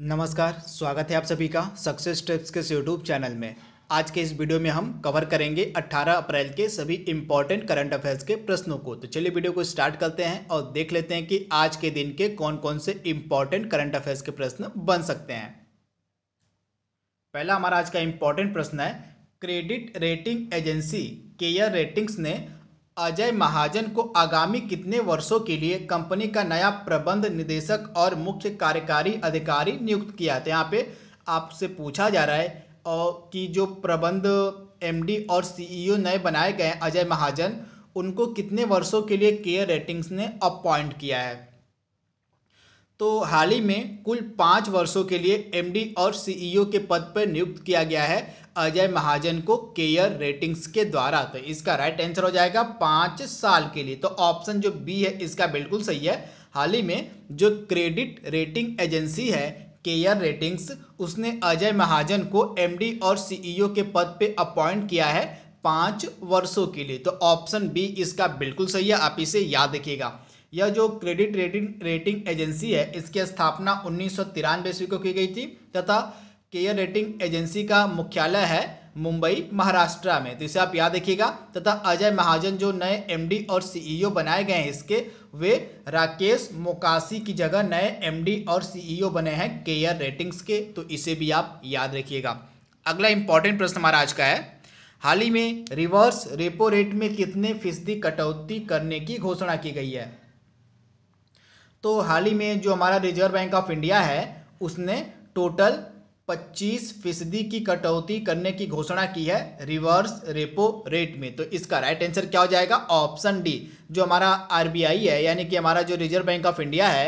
नमस्कार स्वागत है आप सभी का सक्सेस टिप्स के यूट्यूब चैनल में आज के इस वीडियो में हम कवर करेंगे 18 अप्रैल के सभी इंपॉर्टेंट करंट अफेयर्स के प्रश्नों को तो चलिए वीडियो को स्टार्ट करते हैं और देख लेते हैं कि आज के दिन के कौन कौन से इंपॉर्टेंट करंट अफेयर्स के प्रश्न बन सकते हैं पहला हमारा आज का इंपॉर्टेंट प्रश्न है credit rating agency CARE ratings ने अजय महाजन को आगामी कितने वर्षों के लिए कंपनी का नया प्रबंध निदेशक और मुख्य कार्यकारी अधिकारी नियुक्त किया था यहाँ पे आपसे पूछा जा रहा है और कि जो प्रबंध एमडी और सीईओ e नए बनाए गए हैं अजय महाजन उनको कितने वर्षों के लिए केयर रेटिंग्स ने अपॉइंट किया है तो हाल ही में कुल पाँच वर्षों के लिए एमडी और सीईओ e के पद पर नियुक्त किया गया है अजय महाजन को केयर रेटिंग्स के द्वारा तो इसका राइट आंसर हो जाएगा पाँच साल के लिए तो ऑप्शन जो बी है इसका बिल्कुल सही है हाल ही में जो क्रेडिट रेटिंग एजेंसी है केयर रेटिंग्स उसने अजय महाजन को एमडी और सीईओ e के पद पे अपॉइंट किया है पाँच वर्षों के लिए तो ऑप्शन बी इसका बिल्कुल सही है आप इसे याद रखिएगा यह जो क्रेडिट रेटिंग रेटिंग एजेंसी है इसकी स्थापना उन्नीस सौ ईस्वी को की गई थी तथा केयर रेटिंग एजेंसी का मुख्यालय है मुंबई महाराष्ट्र में तो इसे आप याद रखिएगा तथा अजय महाजन जो नए एमडी और सीईओ e बनाए गए हैं इसके वे राकेश मोकासी की जगह नए एमडी और सीईओ e बने हैं केयर रेटिंग्स के तो इसे भी आप याद रखिएगा अगला इंपॉर्टेंट प्रश्न हमारा आज का है हाल ही में रिवर्स रेपो रेट में कितने फीसदी कटौती करने की घोषणा की गई है तो हाल ही में जो हमारा रिजर्व बैंक ऑफ इंडिया है उसने टोटल 25 फीसदी की कटौती करने की घोषणा की है रिवर्स रेपो रेट में तो इसका राइट आंसर क्या हो जाएगा ऑप्शन डी जो हमारा आरबीआई है यानी कि हमारा जो रिजर्व बैंक ऑफ इंडिया है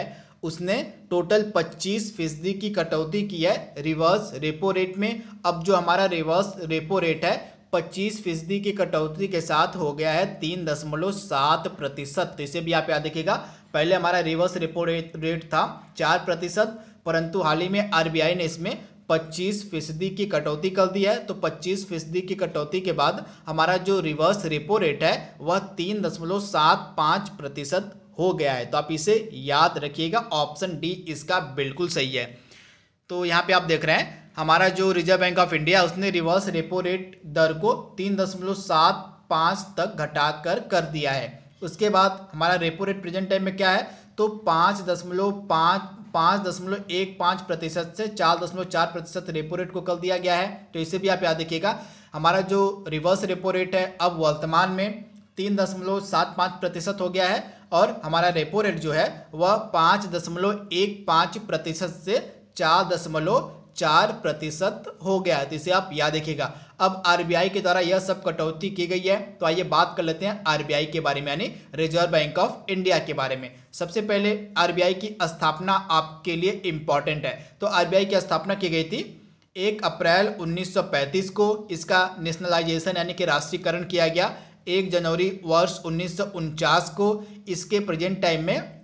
उसने टोटल 25 फीसदी की कटौती की है रिवर्स रेपो रेट में अब जो हमारा रिवर्स रेपो रेट है 25 फीसदी की कटौती के साथ हो गया है तीन दशमलव सात प्रतिशत तो इसे भी आप याद देखिएगा पहले हमारा रिवर्स रेपो रेट रेट था चार प्रतिशत परंतु हाल ही में आरबीआई ने इसमें 25 फीसदी की कटौती कर दी है तो 25 फीसदी की कटौती के बाद हमारा जो रिवर्स रेपो रेट है वह तीन दशमलव सात पाँच प्रतिशत हो गया है तो आप इसे याद रखिएगा ऑप्शन डी इसका बिल्कुल सही है तो यहाँ पे आप देख रहे हैं हमारा जो रिजर्व बैंक ऑफ इंडिया उसने रिवर्स रेपो रेट दर को तीन दशमलव सात पाँच तक घटाकर कर दिया है उसके बाद हमारा रेपो रेट प्रेजेंट टाइम में क्या है तो पाँच दशमलव पाँच पाँच दशमलव एक पाँच प्रतिशत से चार दशमलव चार प्रतिशत रेपो रेट को कल दिया गया है तो इसे भी आप याद देखिएगा हमारा जो रिवर्स रेपो रेट है अब वर्तमान में तीन दशमलव सात पाँच प्रतिशत हो गया है और हमारा रेपो रेट जो है वह पाँच दशमलव एक पाँच प्रतिशत से चार दशमलव चार प्रतिशत हो गया है तो इसे आप याद देखिएगा अब आरबीआई के द्वारा यह सब कटौती की गई है तो आइए बात कर लेते हैं आरबीआई के बारे में यानी रिजर्व बैंक ऑफ इंडिया के बारे में सबसे पहले आरबीआई की स्थापना आपके लिए इंपॉर्टेंट है तो आरबीआई की स्थापना की गई थी एक अप्रैल 1935 को इसका नेशनलाइजेशन यानी कि राष्ट्रीयकरण किया गया एक जनवरी वर्ष उन्नीस को इसके प्रेजेंट टाइम में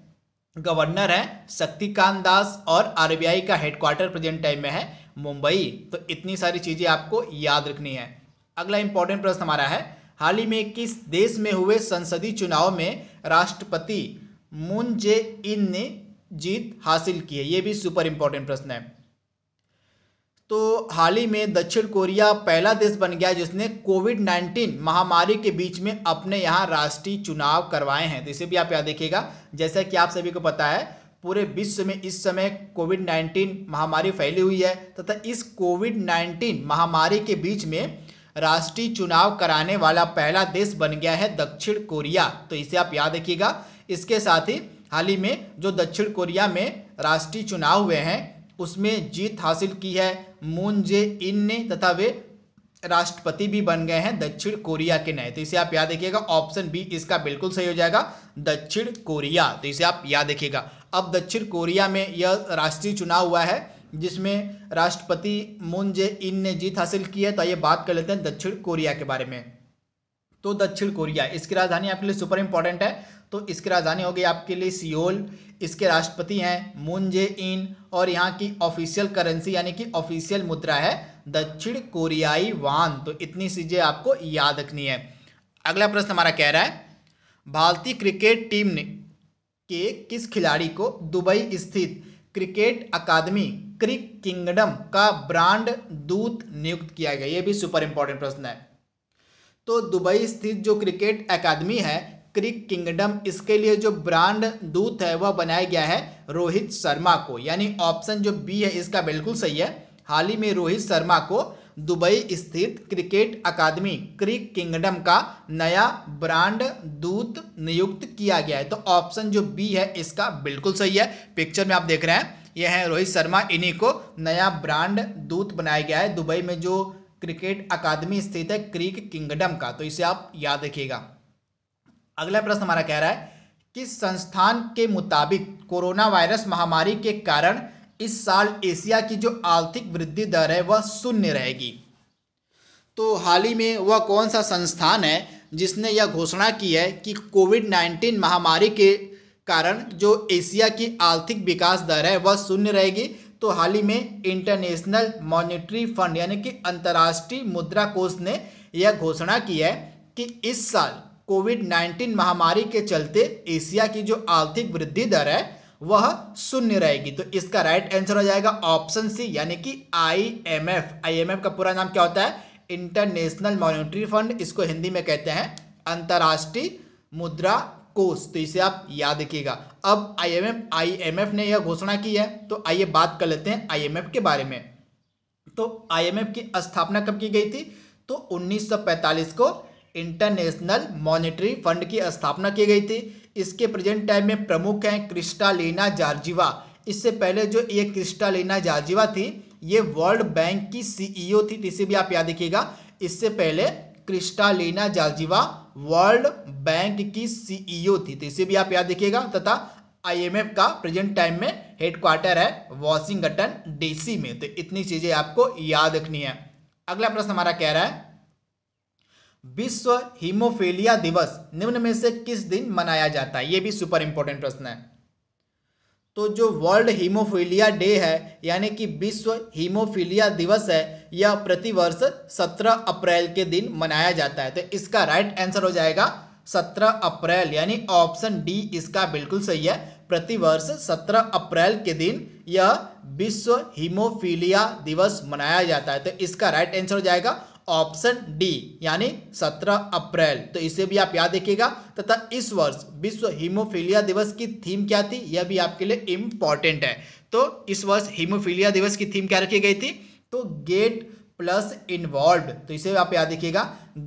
गवर्नर है शक्तिकांत दास और आरबीआई का हेडक्वार्टर प्रेजेंट टाइम में है मुंबई तो इतनी सारी चीज़ें आपको याद रखनी है अगला इंपॉर्टेंट प्रश्न हमारा है हाल ही में किस देश में हुए संसदीय चुनाव में राष्ट्रपति मुन जे इन ने जीत हासिल की है ये भी सुपर इंपॉर्टेंट प्रश्न है तो हाल ही में दक्षिण कोरिया पहला देश बन गया जिसने कोविड 19 महामारी के बीच में अपने यहाँ राष्ट्रीय चुनाव करवाए हैं तो इसे भी आप याद देखिएगा जैसा कि आप सभी को पता है पूरे विश्व में इस समय कोविड 19 महामारी फैली हुई है तथा इस कोविड 19 महामारी के बीच में राष्ट्रीय चुनाव कराने वाला पहला देश बन गया है दक्षिण कोरिया तो इसे आप याद रखिएगा इसके साथ ही हाल ही में जो दक्षिण कोरिया में राष्ट्रीय चुनाव हुए हैं उसमें जीत हासिल की है मून जे इन ने तथा वे राष्ट्रपति भी बन गए हैं दक्षिण कोरिया के नए तो इसे आप याद रखिएगा ऑप्शन बी इसका बिल्कुल सही हो जाएगा दक्षिण कोरिया तो इसे आप याद रखिएगा अब दक्षिण कोरिया में यह राष्ट्रीय चुनाव हुआ है जिसमें राष्ट्रपति मून जे इन ने जीत हासिल की है तो ये बात कर लेते हैं दक्षिण कोरिया के बारे में तो दक्षिण कोरिया इसकी राजधानी आपके लिए सुपर इंपॉर्टेंट है तो इसकी राजधानी होगी आपके लिए सियोल इसके राष्ट्रपति हैं मून जे इन और यहाँ की ऑफिशियल करेंसी यानी कि ऑफिशियल मुद्रा है दक्षिण कोरियाई वान तो इतनी चीज़ें आपको याद रखनी है अगला प्रश्न हमारा कह रहा है भारतीय क्रिकेट टीम ने के किस खिलाड़ी को दुबई स्थित क्रिकेट अकादमी क्रिक किंगडम का ब्रांड दूत नियुक्त किया गया ये भी सुपर इंपॉर्टेंट प्रश्न है तो दुबई स्थित जो क्रिकेट अकादमी है क्रिक किंगडम इसके लिए जो ब्रांड दूत है वह बनाया गया है रोहित शर्मा को यानी ऑप्शन जो बी है इसका बिल्कुल सही है हाल ही में रोहित शर्मा को दुबई स्थित क्रिकेट अकादमी क्रिक किंगडम का नया ब्रांड दूत नियुक्त किया गया है तो ऑप्शन जो बी है इसका बिल्कुल सही है पिक्चर में आप देख रहे हैं यह है रोहित शर्मा इन्हीं को नया ब्रांड दूत बनाया गया है दुबई में जो क्रिकेट अकादमी स्थित है क्रिक किंगडम का तो इसे आप याद रखिएगा अगला प्रश्न हमारा कह रहा है कि संस्थान के मुताबिक कोरोना वायरस महामारी के कारण इस साल एशिया की जो आर्थिक वृद्धि दर है वह शून्य रहेगी तो हाल ही में वह कौन सा संस्थान है जिसने यह घोषणा की है कि कोविड नाइन्टीन महामारी के कारण जो एशिया की आर्थिक विकास दर है वह शून्य रहेगी तो हाल ही में इंटरनेशनल मॉनेटरी फंड यानी कि अंतर्राष्ट्रीय मुद्रा कोष ने यह घोषणा की है कि इस साल कोविड 19 महामारी के चलते एशिया की जो आर्थिक वृद्धि दर है वह शून्य रहेगी तो इसका राइट आंसर हो जाएगा ऑप्शन सी यानी कि आईएमएफ आईएमएफ का पूरा नाम क्या होता है इंटरनेशनल मॉनिटरी फंड इसको हिंदी में कहते हैं अंतर्राष्ट्रीय मुद्रा कोष तो इसे आप याद रखिएगा अब आईएमएफ आईएमएफ ने यह घोषणा की है तो आइए बात कर लेते हैं आईएमएफ के बारे में तो आईएमएफ की स्थापना कब की गई थी तो 1945 को इंटरनेशनल मॉनेटरी फंड की स्थापना की गई थी इसके प्रेजेंट टाइम में प्रमुख हैं क्रिस्टालेना जार्जिवा इससे पहले जो ये क्रिस्टालेना जार्जिवा थी ये वर्ल्ड बैंक की सीईओ e थी इसे भी आप याद रखिएगा इससे पहले क्रिस्टालेना जार्जिवा वर्ल्ड बैंक की सीईओ e थी तो इसे भी आप याद रखिएगा तथा आईएमएफ का प्रेजेंट टाइम में हेडक्वार्टर है वॉशिंगटन डीसी में तो इतनी चीज़ें आपको याद रखनी है अगला प्रश्न हमारा कह रहा है विश्व हीमोफीलिया दिवस निम्न में से किस दिन मनाया जाता है ये भी सुपर इंपॉर्टेंट प्रश्न है तो जो वर्ल्ड हीमोफीलिया डे है यानी कि विश्व हीमोफीलिया दिवस है यह प्रतिवर्ष 17 अप्रैल के दिन मनाया जाता है तो इसका राइट आंसर हो जाएगा 17 अप्रैल यानी ऑप्शन डी इसका बिल्कुल सही है प्रतिवर्ष 17 अप्रैल के दिन यह विश्व हीमोफीलिया दिवस मनाया जाता है तो इसका राइट आंसर हो जाएगा ऑप्शन डी यानी 17 अप्रैल तो इसे भी आप याद रखिएगा तथा इस वर्ष विश्व हीमोफीलिया दिवस की थीम क्या थी यह भी आपके लिए इंपॉर्टेंट है तो इस वर्ष हीमोफीलिया दिवस की थीम क्या रखी गई थी तो गेट प्लस इन्वॉल्व तो इसे आप याद रखिएगा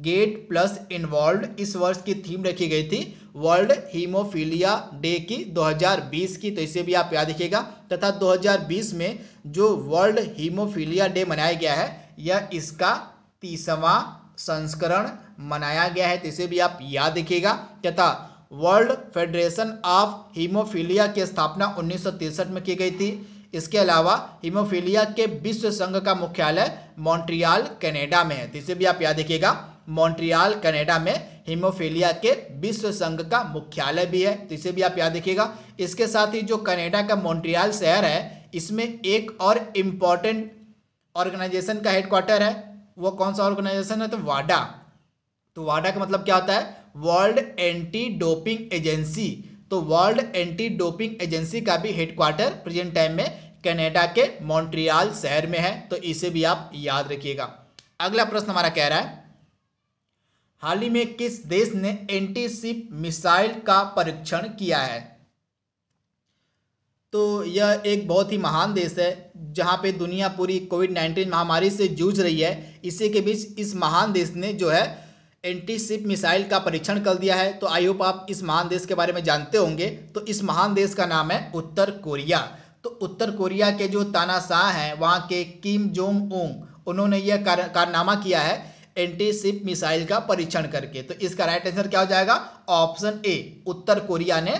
गेट प्लस इन्वॉल्व इस वर्ष की थीम रखी गई थी वर्ल्ड हीमोफीलिया डे की 2020 की तो इसे भी आप याद रखिएगा तथा 2020 में जो वर्ल्ड हीमोफीलिया डे मनाया गया है यह इसका तीसवा संस्करण मनाया गया है तो इसे भी आप याद रखिएगा तथा वर्ल्ड फेडरेशन ऑफ हीमोफीलिया की स्थापना उन्नीस में की गई थी इसके अलावा हीमोफीलिया के विश्व संघ का मुख्यालय मॉन्ट्रियल कनाडा में है तो इसे भी आप याद देखिएगा मॉन्ट्रियल कनाडा में हीमोफीलिया के विश्व संघ का मुख्यालय भी है तो इसे भी आप याद देखिएगा इसके साथ ही जो कनाडा का मॉन्ट्रियल शहर है इसमें एक और इम्पॉर्टेंट ऑर्गेनाइजेशन का हेडक्वार्टर है वो कौन सा ऑर्गेनाइजेशन है तो वाडा तो वाडा का मतलब क्या होता है वर्ल्ड एंटी डोपिंग एजेंसी तो वर्ल्ड एंटी डोपिंग एजेंसी का भी हेडक्वार्टर प्रेजेंट टाइम में कनाडा के मॉन्ट्रियल शहर में है तो इसे भी आप याद रखिएगा अगला प्रश्न हमारा कह रहा है हाल ही में किस देश ने एंटी सिप मिसाइल का परीक्षण किया है तो यह एक बहुत ही महान देश है जहाँ पे दुनिया पूरी कोविड नाइन्टीन महामारी से जूझ रही है इसी के बीच इस महान देश ने जो है एंटी सिप मिसाइल का परीक्षण कर दिया है तो आई होप आप इस महान देश के बारे में जानते होंगे तो इस महान देश का नाम है उत्तर कोरिया तो उत्तर कोरिया के जो तानाशाह हैं वहाँ के किम जोंग ओंग उन्होंने यह कार, कारनामा किया है एंटी सिप मिसाइल का परीक्षण करके तो इसका राइट आंसर क्या हो जाएगा ऑप्शन ए उत्तर कोरिया ने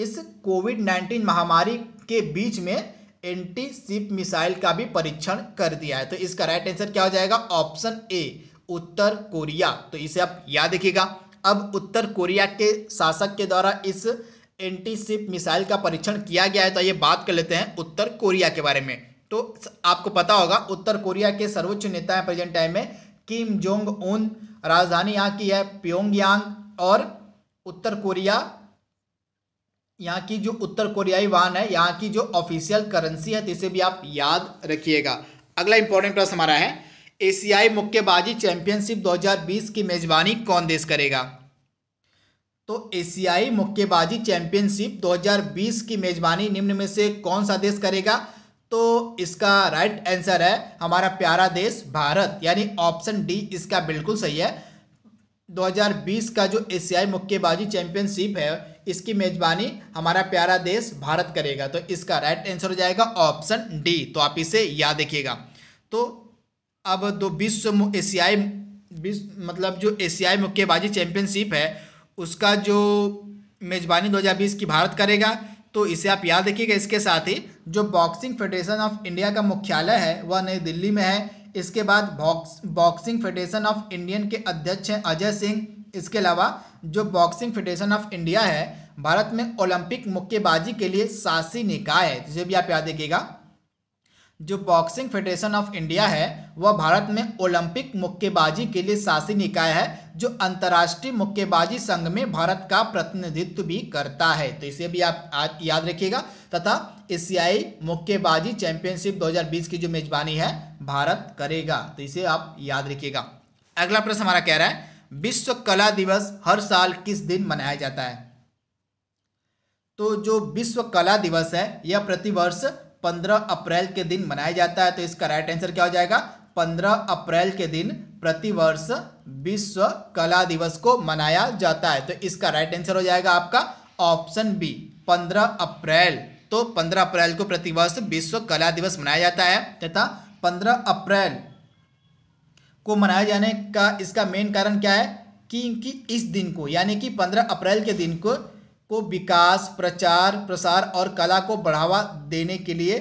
इस कोविड नाइन्टीन महामारी के बीच में एंटी सिप मिसाइल का भी परीक्षण कर दिया है तो इसका राइट आंसर क्या हो जाएगा ऑप्शन ए उत्तर कोरिया तो इसे आप याद रखिएगा अब उत्तर कोरिया के शासक के द्वारा इस एंटी सिप मिसाइल का परीक्षण किया गया है तो ये बात कर लेते हैं उत्तर कोरिया के बारे में तो आपको पता होगा उत्तर कोरिया के सर्वोच्च नेता हैं प्रेजेंट टाइम में किम जोंग उन राजधानी यहाँ की है प्योंगयांग और उत्तर कोरिया यहाँ की जो उत्तर कोरियाई वाहन है यहाँ की जो ऑफिशियल करेंसी है तो इसे भी आप याद रखिएगा अगला इंपॉर्टेंट प्रश्न हमारा है एशियाई मुक्केबाजी चैंपियनशिप 2020 की मेजबानी कौन देश करेगा तो एशियाई मुक्केबाजी चैंपियनशिप 2020 की मेजबानी निम्न में से कौन सा देश करेगा तो इसका राइट आंसर है हमारा प्यारा देश भारत यानी ऑप्शन डी इसका बिल्कुल सही है 2020 का जो एशियाई मुक्केबाजी चैंपियनशिप है इसकी मेजबानी हमारा प्यारा देश भारत करेगा तो इसका राइट आंसर हो जाएगा ऑप्शन डी तो आप इसे याद रखिएगा तो अब दो विश्व एशियाई विश्व मतलब जो एशियाई मुक्केबाजी चैंपियनशिप है उसका जो मेजबानी 2020 की भारत करेगा तो इसे आप याद रखिएगा इसके साथ ही जो बॉक्सिंग फेडरेशन ऑफ इंडिया का मुख्यालय है वह नई दिल्ली में है इसके बाद box boxing federation of Indian के अध्यक्ष हैं अजय सिंह इसके अलावा जो बॉक्सिंग फेडरेशन ऑफ इंडिया है भारत में ओलंपिक मुक्केबाजी के लिए शासी निकाय है जिसे भी आप याद देखिएगा जो बॉक्सिंग फेडरेशन ऑफ इंडिया है वह भारत में ओलंपिक मुक्केबाजी के लिए शासी निकाय है जो अंतर्राष्ट्रीय मुक्केबाजी संघ में भारत का प्रतिनिधित्व भी करता है तो इसे भी आप याद रखिएगा तथा एशियाई मुक्केबाजी चैंपियनशिप 2020 की जो मेजबानी है भारत करेगा तो इसे आप याद रखिएगा अगला प्रश्न हमारा कह रहा है विश्व कला दिवस हर साल किस दिन मनाया जाता है तो जो विश्व कला दिवस है यह प्रतिवर्ष 15 अप्रैल के दिन मनाया जाता है तो इसका राइट आंसर क्या हो जाएगा 15 अप्रैल के दिन प्रतिवर्ष विश्व कला दिवस को मनाया जाता है तो इसका राइट आंसर हो जाएगा आपका ऑप्शन बी 15 अप्रैल तो 15 अप्रैल को प्रतिवर्ष विश्व कला दिवस मनाया जाता है तथा 15 अप्रैल को मनाए जाने का इसका मेन कारण क्या है कि इनकी इस दिन को यानी कि पंद्रह अप्रैल के दिन को को विकास प्रचार प्रसार और कला को बढ़ावा देने के लिए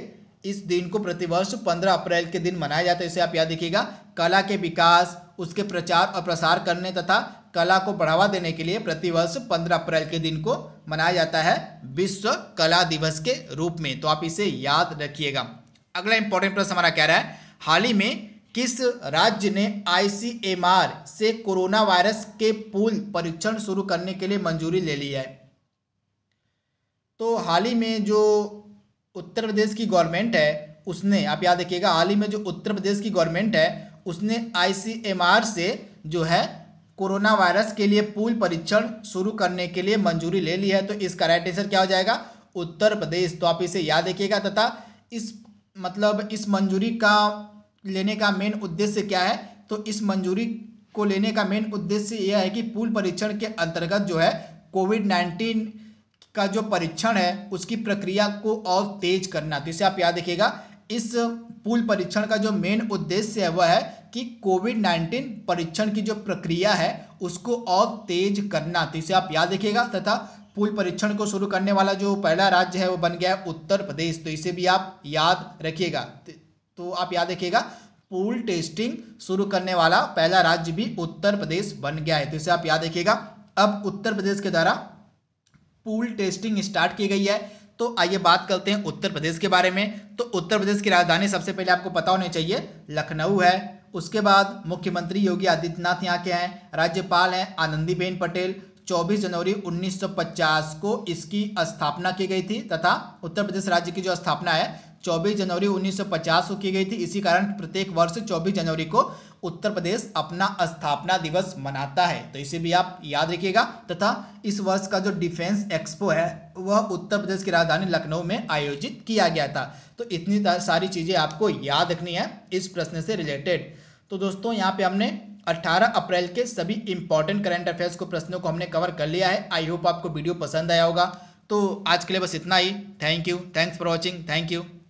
इस दिन को प्रतिवर्ष 15 अप्रैल के दिन मनाया जाता है इसे आप याद देखिएगा कला के विकास उसके प्रचार और प्रसार करने तथा कला को बढ़ावा देने के लिए प्रतिवर्ष 15 अप्रैल के दिन को मनाया जाता है विश्व कला दिवस के रूप में तो आप इसे याद रखिएगा अगला इंपॉर्टेंट प्रश्न हमारा कह रहा है हाल ही में किस राज्य ने आईसीएमआर से कोरोना वायरस के पूल परीक्षण शुरू करने के लिए मंजूरी ले ली है तो हाल ही में जो उत्तर प्रदेश की गवर्नमेंट है उसने आप याद रखिएगा हाल ही में जो उत्तर प्रदेश की गवर्नमेंट है उसने आईसीएमआर से जो है कोरोना वायरस के लिए पूल परीक्षण शुरू करने के लिए मंजूरी ले ली है तो इसका राइट आंसर क्या हो जाएगा उत्तर प्रदेश तो आप इसे याद रखिएगा तथा इस मतलब इस मंजूरी का लेने का मेन उद्देश्य क्या है तो इस मंजूरी को लेने का मेन उद्देश्य यह है कि पूल परीक्षण के अंतर्गत जो है कोविड नाइन्टीन का जो परीक्षण है उसकी प्रक्रिया को और तेज करना तो इसे आप याद देखिएगा इस पूल परीक्षण का जो मेन उद्देश्य है वह है कि कोविड नाइन्टीन परीक्षण की जो प्रक्रिया है उसको और तेज करना तो इसे आप याद रखिएगा तथा पूल परीक्षण को शुरू करने वाला जो पहला राज्य है वो बन गया है उत्तर प्रदेश तो इसे भी आप याद रखिएगा तो आप याद रखिएगा पूल टेस्टिंग शुरू करने वाला पहला राज्य भी उत्तर प्रदेश बन गया है तो इसे आप याद रखिएगा अब उत्तर प्रदेश के द्वारा पूल टेस्टिंग स्टार्ट की गई है तो आइए बात करते हैं उत्तर प्रदेश के बारे में तो उत्तर प्रदेश की राजधानी सबसे पहले आपको पता होनी चाहिए लखनऊ है उसके बाद मुख्यमंत्री योगी आदित्यनाथ यहाँ के हैं राज्यपाल हैं आनंदीबेन पटेल 24 जनवरी 1950 को इसकी स्थापना की गई थी तथा उत्तर प्रदेश राज्य की जो स्थापना है 24 जनवरी 1950 को की गई थी इसी कारण प्रत्येक वर्ष 24 जनवरी को उत्तर प्रदेश अपना स्थापना दिवस मनाता है तो इसे भी आप याद रखिएगा तथा इस वर्ष का जो डिफेंस एक्सपो है वह उत्तर प्रदेश की राजधानी लखनऊ में आयोजित किया गया था तो इतनी सारी चीज़ें आपको याद रखनी है इस प्रश्न से रिलेटेड तो दोस्तों यहाँ पे हमने 18 अप्रैल के सभी इंपॉर्टेंट करंट अफेयर्स को प्रश्नों को हमने कवर कर लिया है आई होप आपको वीडियो पसंद आया होगा तो आज के लिए बस इतना ही thank you thanks for watching thank you